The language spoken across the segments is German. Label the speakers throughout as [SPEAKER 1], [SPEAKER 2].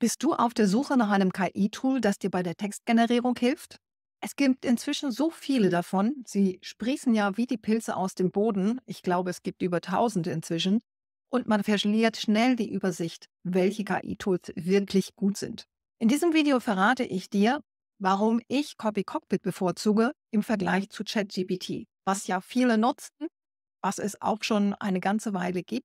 [SPEAKER 1] Bist du auf der Suche nach einem KI-Tool, das dir bei der Textgenerierung hilft? Es gibt inzwischen so viele davon. Sie sprießen ja wie die Pilze aus dem Boden. Ich glaube, es gibt über tausende inzwischen. Und man verliert schnell die Übersicht, welche KI-Tools wirklich gut sind. In diesem Video verrate ich dir, warum ich Copy Cockpit bevorzuge im Vergleich zu ChatGPT, was ja viele nutzen, was es auch schon eine ganze Weile gibt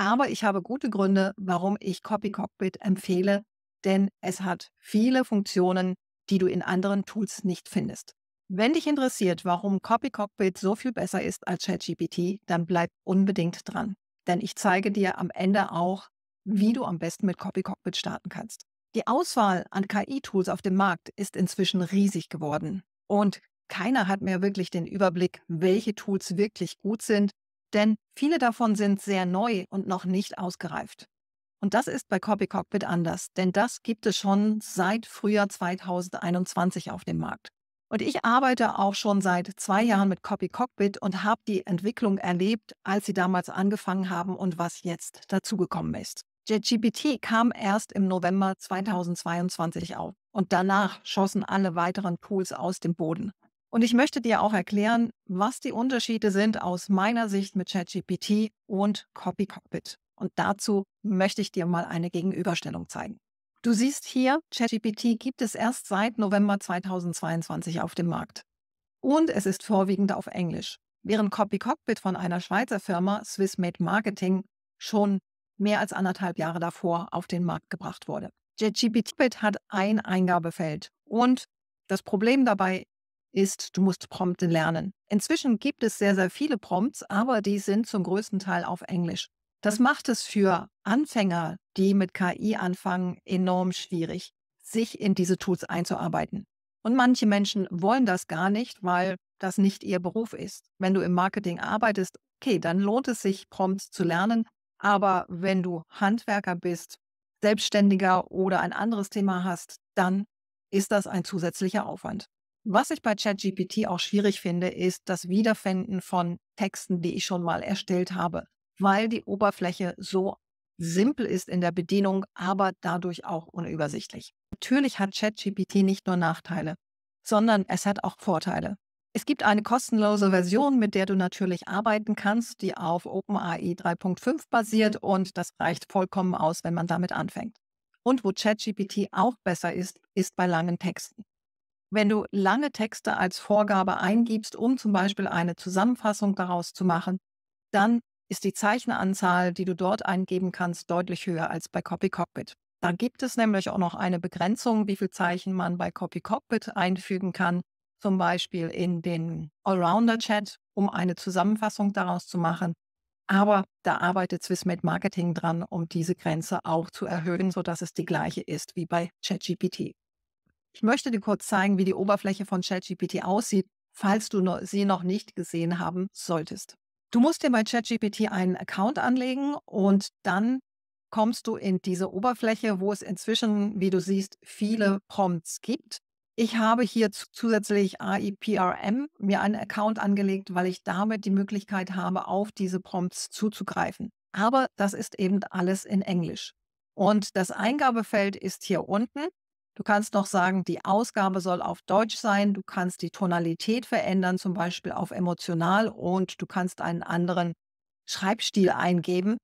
[SPEAKER 1] aber ich habe gute Gründe, warum ich Copy mhm. Cockpit empfehle, denn es hat viele Funktionen, die du in anderen Tools nicht findest. Wenn dich interessiert, warum Copy Cockpit so viel besser ist als ChatGPT, dann bleib unbedingt dran, denn ich zeige dir am Ende auch, wie du am besten mit Copy Cockpit starten kannst. Die Auswahl an KI-Tools auf dem Markt ist inzwischen riesig geworden und keiner hat mehr wirklich den Überblick, welche Tools wirklich gut sind denn viele davon sind sehr neu und noch nicht ausgereift. Und das ist bei Copy Cockpit anders, denn das gibt es schon seit Frühjahr 2021 auf dem Markt. Und ich arbeite auch schon seit zwei Jahren mit Copy Cockpit und habe die Entwicklung erlebt, als sie damals angefangen haben und was jetzt dazugekommen ist. JetGPT kam erst im November 2022 auf und danach schossen alle weiteren Tools aus dem Boden. Und ich möchte dir auch erklären, was die Unterschiede sind aus meiner Sicht mit ChatGPT und Copy Und dazu möchte ich dir mal eine Gegenüberstellung zeigen. Du siehst hier, ChatGPT gibt es erst seit November 2022 auf dem Markt. Und es ist vorwiegend auf Englisch, während CopyCockpit von einer Schweizer Firma Swiss Made Marketing schon mehr als anderthalb Jahre davor auf den Markt gebracht wurde. ChatGPT hat ein Eingabefeld und das Problem dabei ist, du musst Prompte lernen. Inzwischen gibt es sehr, sehr viele Prompts, aber die sind zum größten Teil auf Englisch. Das macht es für Anfänger, die mit KI anfangen, enorm schwierig, sich in diese Tools einzuarbeiten. Und manche Menschen wollen das gar nicht, weil das nicht ihr Beruf ist. Wenn du im Marketing arbeitest, okay, dann lohnt es sich, Prompts zu lernen. Aber wenn du Handwerker bist, Selbstständiger oder ein anderes Thema hast, dann ist das ein zusätzlicher Aufwand. Was ich bei ChatGPT auch schwierig finde, ist das Wiederfinden von Texten, die ich schon mal erstellt habe, weil die Oberfläche so simpel ist in der Bedienung, aber dadurch auch unübersichtlich. Natürlich hat ChatGPT nicht nur Nachteile, sondern es hat auch Vorteile. Es gibt eine kostenlose Version, mit der du natürlich arbeiten kannst, die auf OpenAI 3.5 basiert und das reicht vollkommen aus, wenn man damit anfängt. Und wo ChatGPT auch besser ist, ist bei langen Texten. Wenn du lange Texte als Vorgabe eingibst, um zum Beispiel eine Zusammenfassung daraus zu machen, dann ist die Zeichenanzahl, die du dort eingeben kannst, deutlich höher als bei Copy Cockpit. Da gibt es nämlich auch noch eine Begrenzung, wie viel Zeichen man bei Copy Cockpit einfügen kann, zum Beispiel in den Allrounder-Chat, um eine Zusammenfassung daraus zu machen. Aber da arbeitet Swissmade Marketing dran, um diese Grenze auch zu erhöhen, sodass es die gleiche ist wie bei ChatGPT. Ich möchte dir kurz zeigen, wie die Oberfläche von ChatGPT aussieht, falls du sie noch nicht gesehen haben solltest. Du musst dir bei ChatGPT einen Account anlegen und dann kommst du in diese Oberfläche, wo es inzwischen, wie du siehst, viele Prompts gibt. Ich habe hier zusätzlich AIPRM mir einen Account angelegt, weil ich damit die Möglichkeit habe, auf diese Prompts zuzugreifen. Aber das ist eben alles in Englisch. Und das Eingabefeld ist hier unten. Du kannst noch sagen, die Ausgabe soll auf Deutsch sein. Du kannst die Tonalität verändern, zum Beispiel auf emotional und du kannst einen anderen Schreibstil eingeben,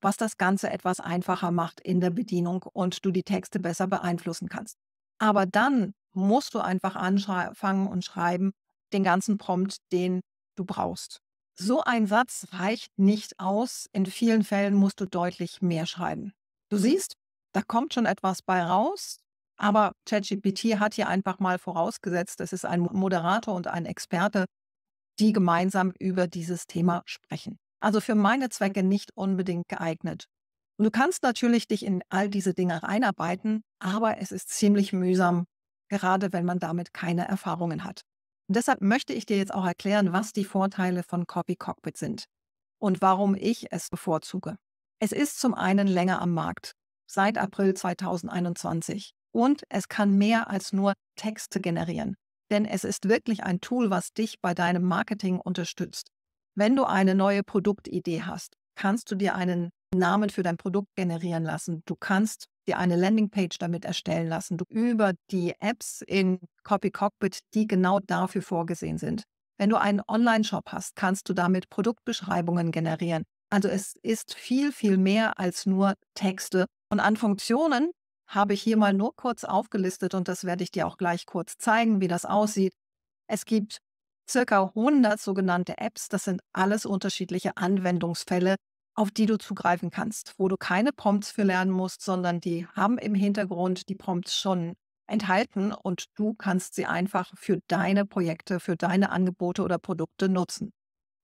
[SPEAKER 1] was das Ganze etwas einfacher macht in der Bedienung und du die Texte besser beeinflussen kannst. Aber dann musst du einfach anfangen und schreiben den ganzen Prompt, den du brauchst. So ein Satz reicht nicht aus. In vielen Fällen musst du deutlich mehr schreiben. Du siehst, da kommt schon etwas bei raus. Aber ChatGPT hat hier einfach mal vorausgesetzt, es ist ein Moderator und ein Experte, die gemeinsam über dieses Thema sprechen. Also für meine Zwecke nicht unbedingt geeignet. Und du kannst natürlich dich in all diese Dinge reinarbeiten, aber es ist ziemlich mühsam, gerade wenn man damit keine Erfahrungen hat. Und deshalb möchte ich dir jetzt auch erklären, was die Vorteile von Copy Cockpit sind und warum ich es bevorzuge. Es ist zum einen länger am Markt, seit April 2021. Und es kann mehr als nur Texte generieren, denn es ist wirklich ein Tool, was dich bei deinem Marketing unterstützt. Wenn du eine neue Produktidee hast, kannst du dir einen Namen für dein Produkt generieren lassen. Du kannst dir eine Landingpage damit erstellen lassen. Du über die Apps in Copy Cockpit, die genau dafür vorgesehen sind. Wenn du einen Online-Shop hast, kannst du damit Produktbeschreibungen generieren. Also es ist viel, viel mehr als nur Texte. Und an Funktionen habe ich hier mal nur kurz aufgelistet und das werde ich dir auch gleich kurz zeigen, wie das aussieht. Es gibt circa 100 sogenannte Apps. Das sind alles unterschiedliche Anwendungsfälle, auf die du zugreifen kannst, wo du keine Prompts für lernen musst, sondern die haben im Hintergrund die Prompts schon enthalten und du kannst sie einfach für deine Projekte, für deine Angebote oder Produkte nutzen.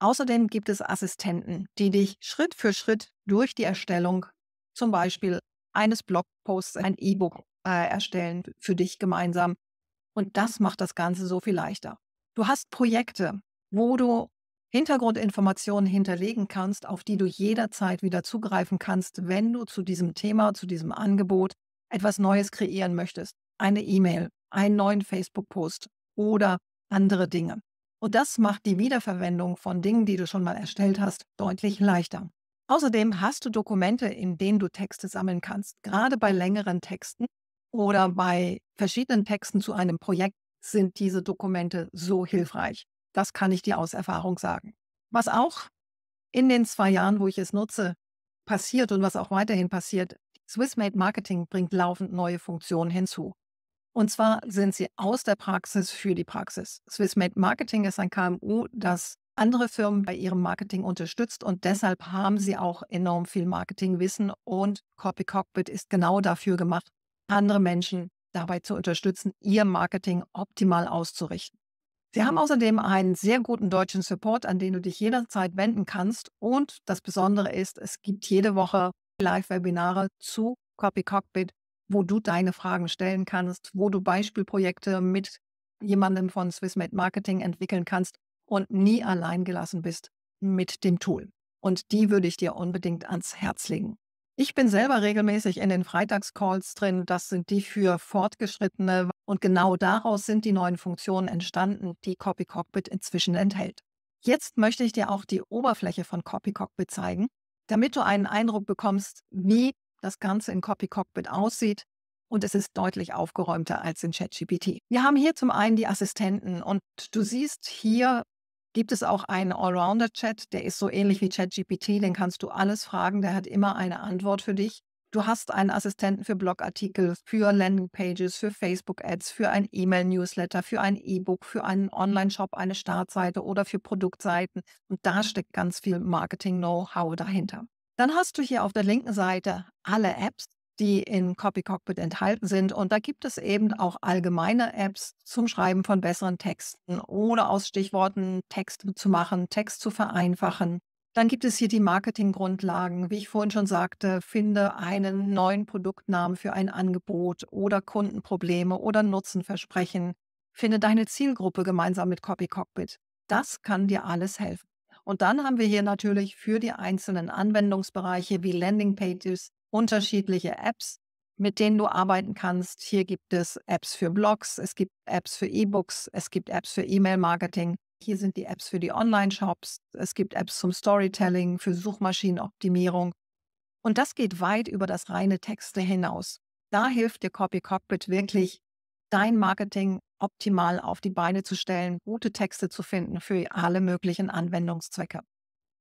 [SPEAKER 1] Außerdem gibt es Assistenten, die dich Schritt für Schritt durch die Erstellung zum Beispiel eines Blogposts, ein E-Book äh, erstellen für dich gemeinsam. Und das macht das Ganze so viel leichter. Du hast Projekte, wo du Hintergrundinformationen hinterlegen kannst, auf die du jederzeit wieder zugreifen kannst, wenn du zu diesem Thema, zu diesem Angebot etwas Neues kreieren möchtest. Eine E-Mail, einen neuen Facebook-Post oder andere Dinge. Und das macht die Wiederverwendung von Dingen, die du schon mal erstellt hast, deutlich leichter. Außerdem hast du Dokumente, in denen du Texte sammeln kannst. Gerade bei längeren Texten oder bei verschiedenen Texten zu einem Projekt sind diese Dokumente so hilfreich. Das kann ich dir aus Erfahrung sagen. Was auch in den zwei Jahren, wo ich es nutze, passiert und was auch weiterhin passiert, Swissmade Marketing bringt laufend neue Funktionen hinzu. Und zwar sind sie aus der Praxis für die Praxis. Swissmade Marketing ist ein KMU, das andere Firmen bei ihrem Marketing unterstützt und deshalb haben sie auch enorm viel Marketingwissen und Copy Cockpit ist genau dafür gemacht, andere Menschen dabei zu unterstützen, ihr Marketing optimal auszurichten. Sie haben außerdem einen sehr guten deutschen Support, an den du dich jederzeit wenden kannst und das Besondere ist, es gibt jede Woche Live-Webinare zu Copy Cockpit, wo du deine Fragen stellen kannst, wo du Beispielprojekte mit jemandem von Swissmade Marketing entwickeln kannst und nie allein gelassen bist mit dem Tool. Und die würde ich dir unbedingt ans Herz legen. Ich bin selber regelmäßig in den Freitagscalls drin. Das sind die für Fortgeschrittene. Und genau daraus sind die neuen Funktionen entstanden, die Copy Cockpit inzwischen enthält. Jetzt möchte ich dir auch die Oberfläche von Copy Cockpit zeigen, damit du einen Eindruck bekommst, wie das Ganze in Copy Cockpit aussieht. Und es ist deutlich aufgeräumter als in ChatGPT. Wir haben hier zum einen die Assistenten und du siehst hier gibt es auch einen Allrounder-Chat, der ist so ähnlich wie ChatGPT, den kannst du alles fragen, der hat immer eine Antwort für dich. Du hast einen Assistenten für Blogartikel, für Landingpages, für Facebook-Ads, für ein E-Mail-Newsletter, für ein E-Book, für einen Online-Shop, eine Startseite oder für Produktseiten. Und da steckt ganz viel Marketing-Know-how dahinter. Dann hast du hier auf der linken Seite alle Apps die in Copy Cockpit enthalten sind. Und da gibt es eben auch allgemeine Apps zum Schreiben von besseren Texten oder aus Stichworten Text zu machen, Text zu vereinfachen. Dann gibt es hier die Marketinggrundlagen, wie ich vorhin schon sagte, finde einen neuen Produktnamen für ein Angebot oder Kundenprobleme oder Nutzenversprechen. Finde deine Zielgruppe gemeinsam mit Copy Cockpit. Das kann dir alles helfen. Und dann haben wir hier natürlich für die einzelnen Anwendungsbereiche wie Landingpages unterschiedliche Apps, mit denen du arbeiten kannst. Hier gibt es Apps für Blogs, es gibt Apps für E-Books, es gibt Apps für E-Mail-Marketing. Hier sind die Apps für die Online-Shops, es gibt Apps zum Storytelling, für Suchmaschinenoptimierung. Und das geht weit über das reine Texte hinaus. Da hilft dir Copy Cockpit wirklich, dein Marketing optimal auf die Beine zu stellen, gute Texte zu finden für alle möglichen Anwendungszwecke.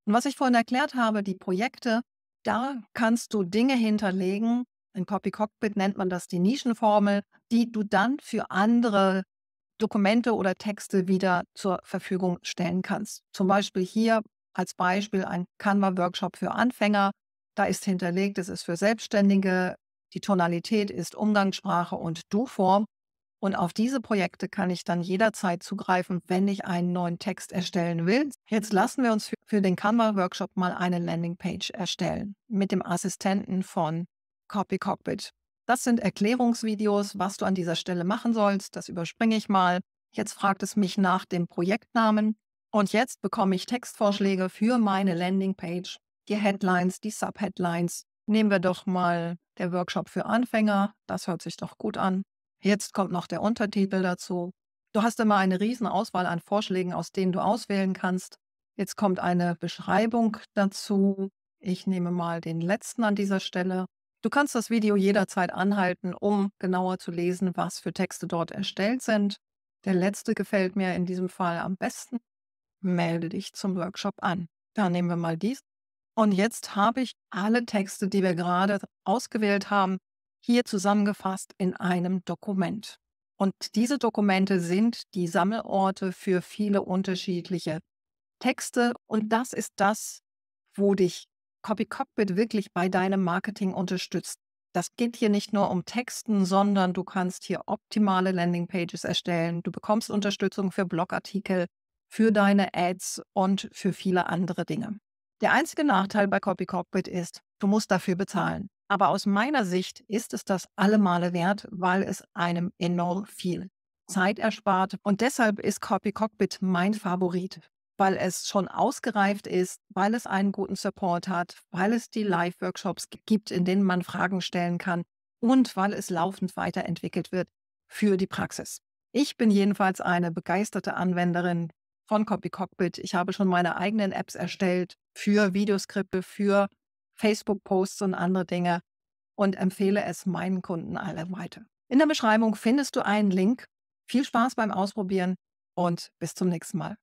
[SPEAKER 1] Und was ich vorhin erklärt habe, die Projekte, da kannst du Dinge hinterlegen, in Copy Cockpit nennt man das die Nischenformel, die du dann für andere Dokumente oder Texte wieder zur Verfügung stellen kannst. Zum Beispiel hier als Beispiel ein Canva-Workshop für Anfänger. Da ist hinterlegt, es ist für Selbstständige, die Tonalität ist Umgangssprache und Du-Form. Und auf diese Projekte kann ich dann jederzeit zugreifen, wenn ich einen neuen Text erstellen will. Jetzt lassen wir uns für, für den Canva-Workshop mal eine Landingpage erstellen mit dem Assistenten von Copy Cockpit. Das sind Erklärungsvideos, was du an dieser Stelle machen sollst. Das überspringe ich mal. Jetzt fragt es mich nach dem Projektnamen. Und jetzt bekomme ich Textvorschläge für meine Landingpage, die Headlines, die Subheadlines. Nehmen wir doch mal der Workshop für Anfänger. Das hört sich doch gut an. Jetzt kommt noch der Untertitel dazu. Du hast immer eine Auswahl an Vorschlägen, aus denen du auswählen kannst. Jetzt kommt eine Beschreibung dazu. Ich nehme mal den letzten an dieser Stelle. Du kannst das Video jederzeit anhalten, um genauer zu lesen, was für Texte dort erstellt sind. Der letzte gefällt mir in diesem Fall am besten. Melde dich zum Workshop an. Da nehmen wir mal dies. Und jetzt habe ich alle Texte, die wir gerade ausgewählt haben, hier zusammengefasst in einem Dokument. Und diese Dokumente sind die Sammelorte für viele unterschiedliche Texte. Und das ist das, wo dich Copy Cockpit wirklich bei deinem Marketing unterstützt. Das geht hier nicht nur um Texten, sondern du kannst hier optimale Landingpages erstellen. Du bekommst Unterstützung für Blogartikel, für deine Ads und für viele andere Dinge. Der einzige Nachteil bei Copy Cockpit ist, du musst dafür bezahlen. Aber aus meiner Sicht ist es das allemale wert, weil es einem enorm viel Zeit erspart. Und deshalb ist Copy Cockpit mein Favorit, weil es schon ausgereift ist, weil es einen guten Support hat, weil es die Live-Workshops gibt, in denen man Fragen stellen kann und weil es laufend weiterentwickelt wird für die Praxis. Ich bin jedenfalls eine begeisterte Anwenderin von Copy Cockpit. Ich habe schon meine eigenen Apps erstellt für Videoskripte, für Facebook-Posts und andere Dinge und empfehle es meinen Kunden alle weiter. In der Beschreibung findest du einen Link. Viel Spaß beim Ausprobieren und bis zum nächsten Mal.